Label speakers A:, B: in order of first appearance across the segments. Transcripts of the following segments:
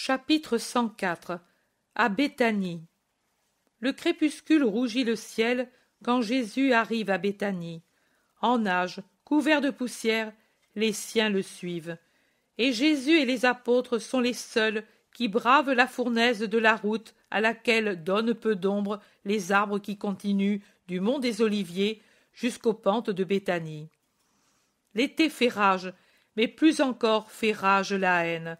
A: Chapitre 104 À Béthanie Le crépuscule rougit le ciel quand Jésus arrive à Béthanie. En âge, couvert de poussière, les siens le suivent. Et Jésus et les apôtres sont les seuls qui bravent la fournaise de la route à laquelle donnent peu d'ombre les arbres qui continuent du mont des Oliviers jusqu'aux pentes de Béthanie. L'été fait rage, mais plus encore fait rage la haine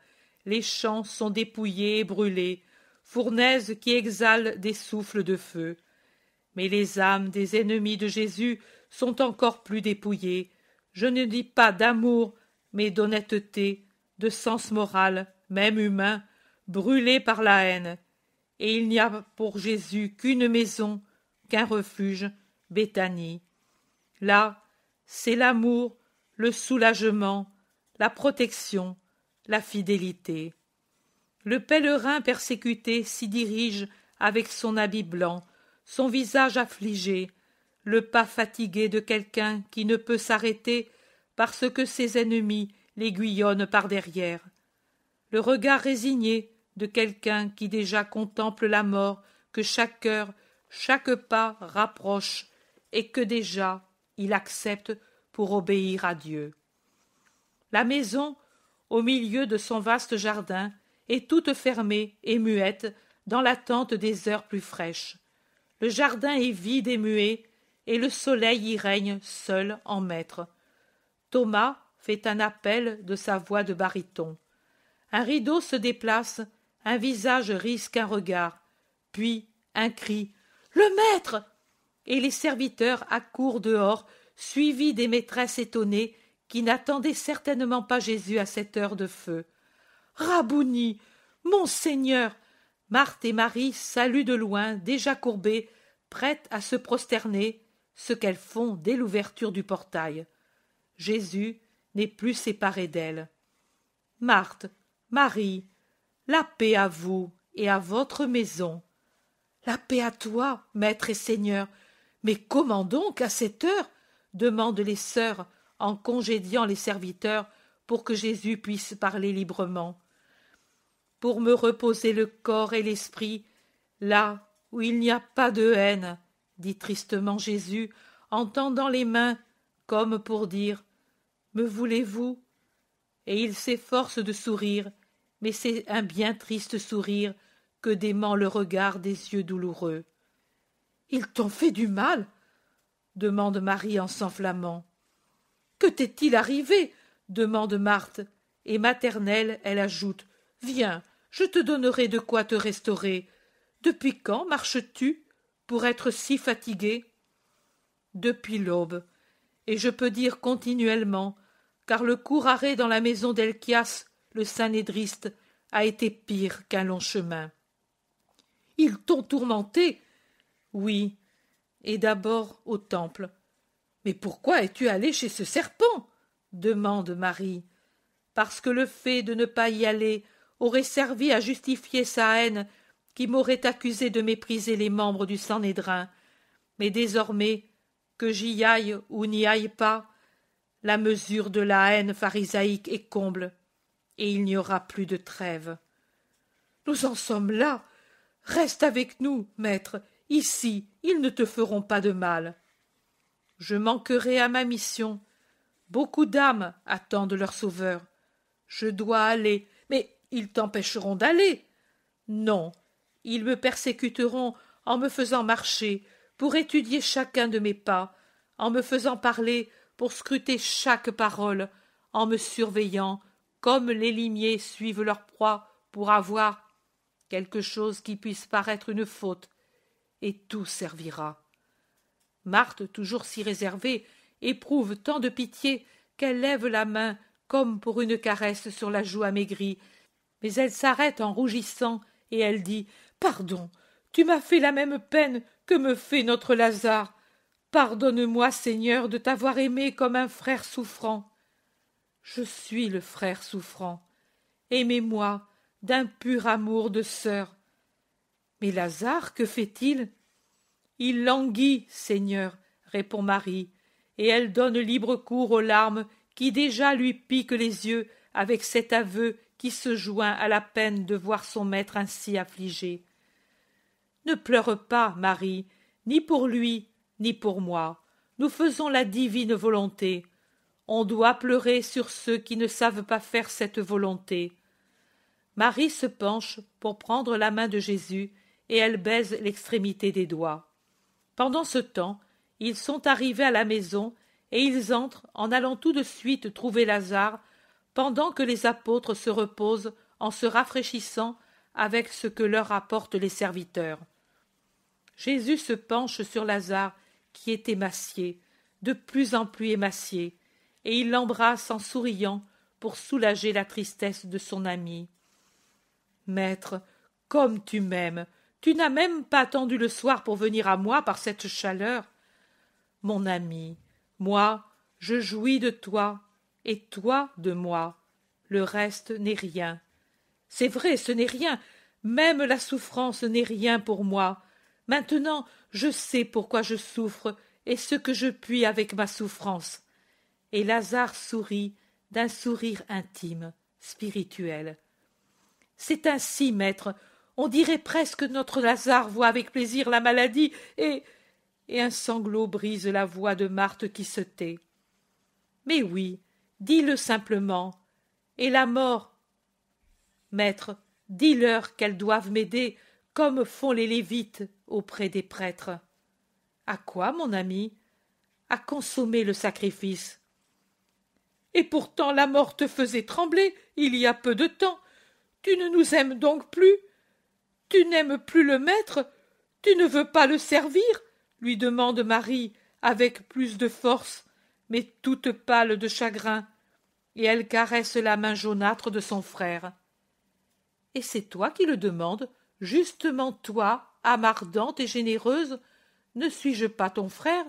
A: les champs sont dépouillés et brûlés, fournaises qui exhalent des souffles de feu. Mais les âmes des ennemis de Jésus sont encore plus dépouillées. Je ne dis pas d'amour, mais d'honnêteté, de sens moral, même humain, brûlées par la haine. Et il n'y a pour Jésus qu'une maison, qu'un refuge, Béthanie. Là, c'est l'amour, le soulagement, la protection, la fidélité. Le pèlerin persécuté s'y dirige avec son habit blanc, son visage affligé, le pas fatigué de quelqu'un qui ne peut s'arrêter parce que ses ennemis l'aiguillonnent par derrière, le regard résigné de quelqu'un qui déjà contemple la mort que chaque heure, chaque pas rapproche et que déjà il accepte pour obéir à Dieu. La maison au milieu de son vaste jardin, est toute fermée et muette dans l'attente des heures plus fraîches. Le jardin est vide et muet, et le soleil y règne seul en maître. Thomas fait un appel de sa voix de baryton. Un rideau se déplace, un visage risque un regard, puis un cri. Le maître. Et les serviteurs accourent dehors, suivis des maîtresses étonnées qui n'attendait certainement pas Jésus à cette heure de feu. Rabouni. Mon Seigneur !» Marthe et Marie saluent de loin, déjà courbées, prêtes à se prosterner, ce qu'elles font dès l'ouverture du portail. Jésus n'est plus séparé d'elles. Marthe, Marie, la paix à vous et à votre maison. La paix à toi, Maître et Seigneur. Mais comment donc, à cette heure demandent les sœurs en congédiant les serviteurs pour que Jésus puisse parler librement, pour me reposer le corps et l'esprit là où il n'y a pas de haine, dit tristement Jésus en tendant les mains comme pour dire Me voulez-vous Et il s'efforce de sourire, mais c'est un bien triste sourire que dément le regard des yeux douloureux. Ils t'ont fait du mal demande Marie en s'enflammant. Que t'est-il arrivé demande Marthe. Et maternelle, elle ajoute Viens, je te donnerai de quoi te restaurer. Depuis quand marches-tu pour être si fatigué? Depuis l'aube. Et je peux dire continuellement, car le court arrêt dans la maison d'Elchias, le sanédriste, a été pire qu'un long chemin. Ils t'ont tourmenté Oui, et d'abord au temple, mais pourquoi es-tu allé chez ce serpent demande Marie. Parce que le fait de ne pas y aller aurait servi à justifier sa haine qui m'aurait accusé de mépriser les membres du Sanhédrin. Mais désormais, que j'y aille ou n'y aille pas, la mesure de la haine pharisaïque est comble, et il n'y aura plus de trêve. Nous en sommes là. Reste avec nous, maître. Ici, ils ne te feront pas de mal. Je manquerai à ma mission. Beaucoup d'âmes attendent leur sauveur. Je dois aller, mais ils t'empêcheront d'aller. Non, ils me persécuteront en me faisant marcher, pour étudier chacun de mes pas, en me faisant parler, pour scruter chaque parole, en me surveillant, comme les limiers suivent leur proie pour avoir quelque chose qui puisse paraître une faute, et tout servira. Marthe, toujours si réservée, éprouve tant de pitié qu'elle lève la main comme pour une caresse sur la joue amaigrie. Mais elle s'arrête en rougissant et elle dit Pardon, tu m'as fait la même peine que me fait notre Lazare. Pardonne-moi, Seigneur, de t'avoir aimé comme un frère souffrant. Je suis le frère souffrant. Aimez-moi d'un pur amour de sœur. Mais Lazare, que fait-il il languit, Seigneur, répond Marie, et elle donne libre cours aux larmes qui déjà lui piquent les yeux avec cet aveu qui se joint à la peine de voir son maître ainsi affligé. Ne pleure pas, Marie, ni pour lui, ni pour moi. Nous faisons la divine volonté. On doit pleurer sur ceux qui ne savent pas faire cette volonté. Marie se penche pour prendre la main de Jésus et elle baise l'extrémité des doigts. Pendant ce temps, ils sont arrivés à la maison et ils entrent en allant tout de suite trouver Lazare, pendant que les apôtres se reposent en se rafraîchissant avec ce que leur apportent les serviteurs. Jésus se penche sur Lazare, qui est émacié, de plus en plus émacié, et il l'embrasse en souriant pour soulager la tristesse de son ami. Maître, comme tu m'aimes, tu n'as même pas attendu le soir pour venir à moi par cette chaleur. Mon ami, moi, je jouis de toi, et toi de moi. Le reste n'est rien. C'est vrai, ce n'est rien. Même la souffrance n'est rien pour moi. Maintenant, je sais pourquoi je souffre et ce que je puis avec ma souffrance. Et Lazare sourit d'un sourire intime, spirituel. C'est ainsi, maître, on dirait presque que notre Lazare voit avec plaisir la maladie et. Et un sanglot brise la voix de Marthe qui se tait. Mais oui, dis-le simplement. Et la mort Maître, dis-leur qu'elles doivent m'aider comme font les Lévites auprès des prêtres. À quoi, mon ami À consommer le sacrifice. Et pourtant la mort te faisait trembler il y a peu de temps. Tu ne nous aimes donc plus tu n'aimes plus le maître Tu ne veux pas le servir lui demande Marie avec plus de force, mais toute pâle de chagrin, et elle caresse la main jaunâtre de son frère. Et c'est toi qui le demandes, justement toi, âme et généreuse, ne suis-je pas ton frère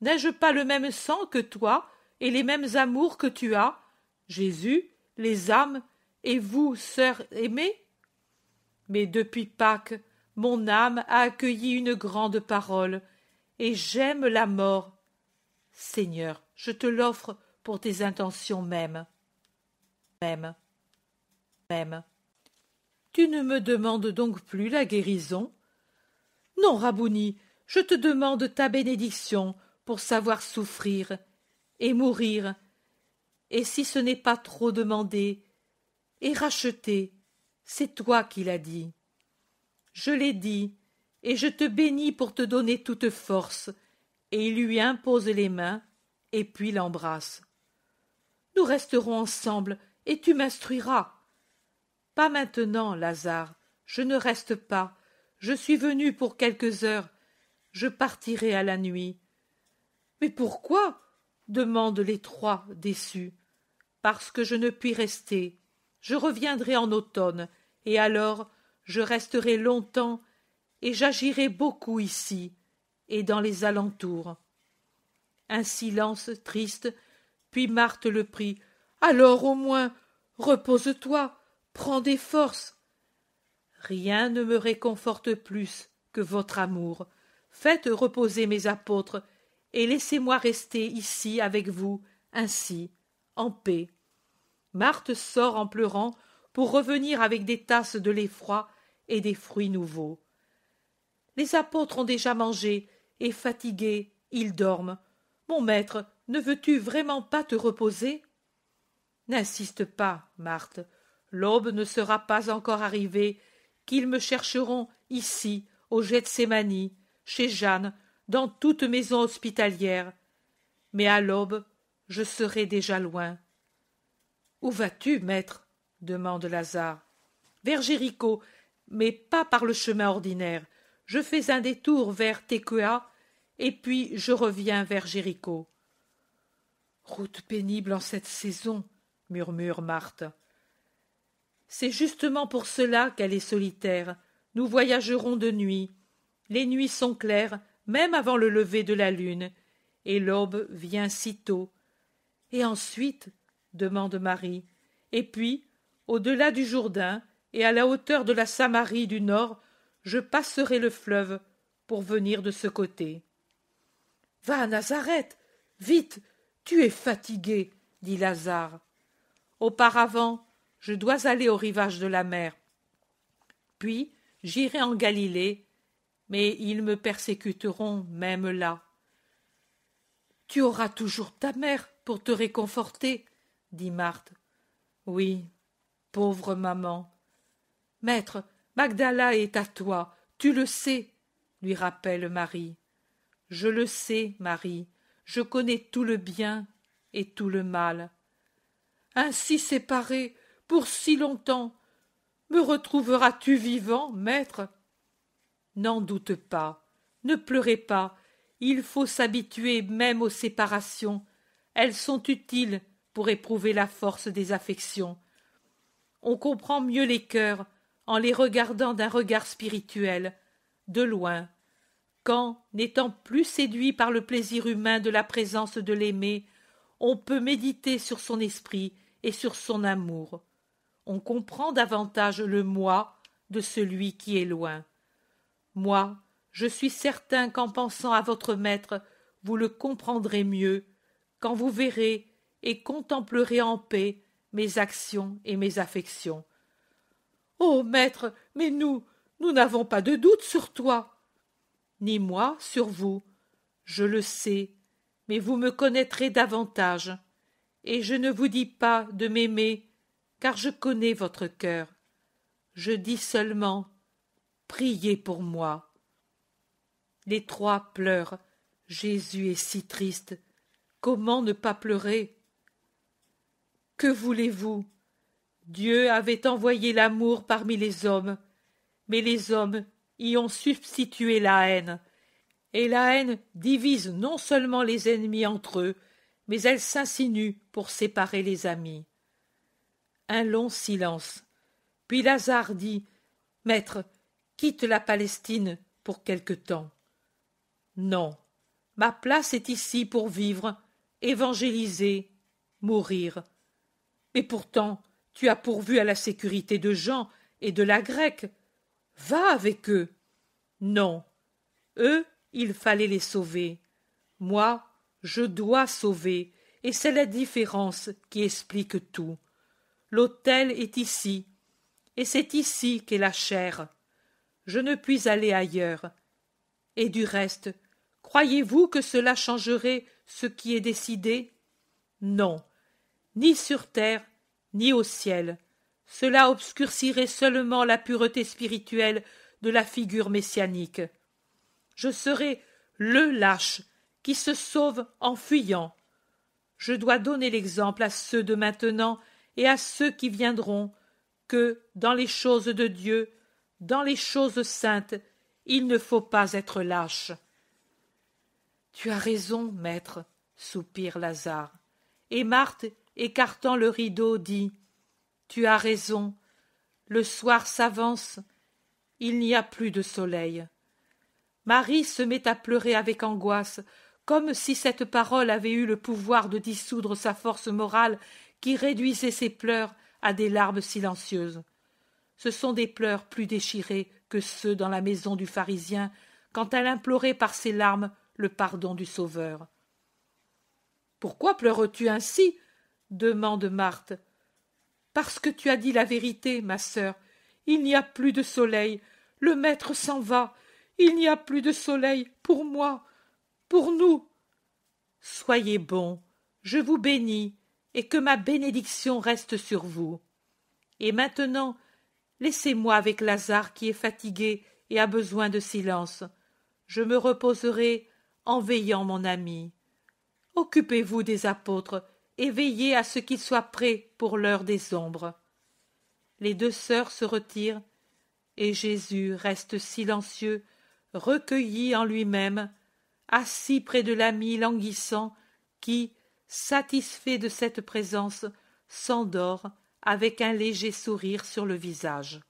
A: N'ai-je pas le même sang que toi et les mêmes amours que tu as Jésus, les âmes, et vous, sœurs aimées mais depuis Pâques, mon âme a accueilli une grande parole, et j'aime la mort. Seigneur, je te l'offre pour tes intentions mêmes. Même. Même. Tu ne me demandes donc plus la guérison Non, Rabouni, je te demande ta bénédiction pour savoir souffrir et mourir, et si ce n'est pas trop demandé, et racheter c'est toi qui l'as dit. Je l'ai dit, et je te bénis pour te donner toute force. Et il lui impose les mains, et puis l'embrasse. Nous resterons ensemble, et tu m'instruiras. Pas maintenant, Lazare, je ne reste pas. Je suis venu pour quelques heures. Je partirai à la nuit. Mais pourquoi? demandent les trois déçus. Parce que je ne puis rester. Je reviendrai en automne, et alors je resterai longtemps et j'agirai beaucoup ici et dans les alentours. Un silence triste, puis Marthe le prie Alors au moins, repose-toi, prends des forces. Rien ne me réconforte plus que votre amour. Faites reposer mes apôtres et laissez-moi rester ici avec vous, ainsi, en paix. Marthe sort en pleurant pour revenir avec des tasses de l'effroi et des fruits nouveaux. Les apôtres ont déjà mangé, et fatigués, ils dorment. Mon maître, ne veux-tu vraiment pas te reposer N'insiste pas, Marthe. L'aube ne sera pas encore arrivée, qu'ils me chercheront ici, au Gethsemane, chez Jeanne, dans toute maison hospitalière. Mais à l'aube, je serai déjà loin. Où vas-tu, maître demande Lazare. Vers Jéricho, mais pas par le chemin ordinaire. Je fais un détour vers Tequea et puis je reviens vers Jéricho. Route pénible en cette saison, murmure Marthe. C'est justement pour cela qu'elle est solitaire. Nous voyagerons de nuit. Les nuits sont claires, même avant le lever de la lune, et l'aube vient si tôt. Et ensuite demande Marie. Et puis au-delà du Jourdain et à la hauteur de la Samarie du nord, je passerai le fleuve pour venir de ce côté. Va à Nazareth, vite, tu es fatigué, dit Lazare. Auparavant, je dois aller au rivage de la mer. Puis j'irai en Galilée, mais ils me persécuteront même là. Tu auras toujours ta mère pour te réconforter, dit Marthe. Oui, pauvre maman. Maître, Magdala est à toi, tu le sais, lui rappelle Marie. Je le sais, Marie, je connais tout le bien et tout le mal. Ainsi séparés, pour si longtemps, me retrouveras-tu vivant, maître N'en doute pas, ne pleurez pas, il faut s'habituer même aux séparations, elles sont utiles pour éprouver la force des affections on comprend mieux les cœurs en les regardant d'un regard spirituel, de loin, quand, n'étant plus séduit par le plaisir humain de la présence de l'aimé, on peut méditer sur son esprit et sur son amour. On comprend davantage le moi de celui qui est loin. Moi, je suis certain qu'en pensant à votre maître, vous le comprendrez mieux, quand vous verrez et contemplerez en paix mes actions et mes affections. Ô oh, maître, mais nous, nous n'avons pas de doute sur toi. Ni moi sur vous. Je le sais, mais vous me connaîtrez davantage. Et je ne vous dis pas de m'aimer, car je connais votre cœur. Je dis seulement Priez pour moi. Les trois pleurent. Jésus est si triste. Comment ne pas pleurer? Que voulez-vous Dieu avait envoyé l'amour parmi les hommes, mais les hommes y ont substitué la haine. Et la haine divise non seulement les ennemis entre eux, mais elle s'insinue pour séparer les amis. Un long silence. Puis Lazare dit Maître, quitte la Palestine pour quelque temps. Non, ma place est ici pour vivre, évangéliser, mourir. Et pourtant, tu as pourvu à la sécurité de Jean et de la grecque. Va avec eux. Non. Eux, il fallait les sauver. Moi, je dois sauver, et c'est la différence qui explique tout. L'autel est ici, et c'est ici qu'est la chair. Je ne puis aller ailleurs. Et du reste, croyez-vous que cela changerait ce qui est décidé Non ni sur terre, ni au ciel. Cela obscurcirait seulement la pureté spirituelle de la figure messianique. Je serai le lâche qui se sauve en fuyant. Je dois donner l'exemple à ceux de maintenant et à ceux qui viendront que, dans les choses de Dieu, dans les choses saintes, il ne faut pas être lâche. Tu as raison, maître, soupire Lazare. Et Marthe écartant le rideau, dit Tu as raison, le soir s'avance, il n'y a plus de soleil. Marie se met à pleurer avec angoisse, comme si cette parole avait eu le pouvoir de dissoudre sa force morale qui réduisait ses pleurs à des larmes silencieuses. Ce sont des pleurs plus déchirés que ceux dans la maison du pharisien quand elle implorait par ses larmes le pardon du Sauveur. Pourquoi pleures-tu ainsi demande Marthe. Parce que tu as dit la vérité, ma sœur. Il n'y a plus de soleil. Le maître s'en va. Il n'y a plus de soleil pour moi, pour nous. Soyez bons. Je vous bénis et que ma bénédiction reste sur vous. Et maintenant, laissez-moi avec Lazare qui est fatigué et a besoin de silence. Je me reposerai en veillant mon ami. Occupez-vous des apôtres et veillez à ce qu'il soit prêt pour l'heure des ombres. Les deux sœurs se retirent, et Jésus reste silencieux, recueilli en lui-même, assis près de l'ami languissant qui, satisfait de cette présence, s'endort avec un léger sourire sur le visage.